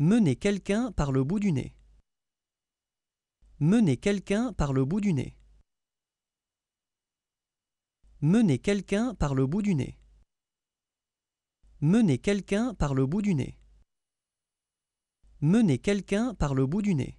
Mener quelqu'un par le bout du nez. Mener quelqu'un par le bout du nez. Mener quelqu'un par le bout du nez. Mener quelqu'un par le bout du nez. Mener quelqu'un par le bout du nez.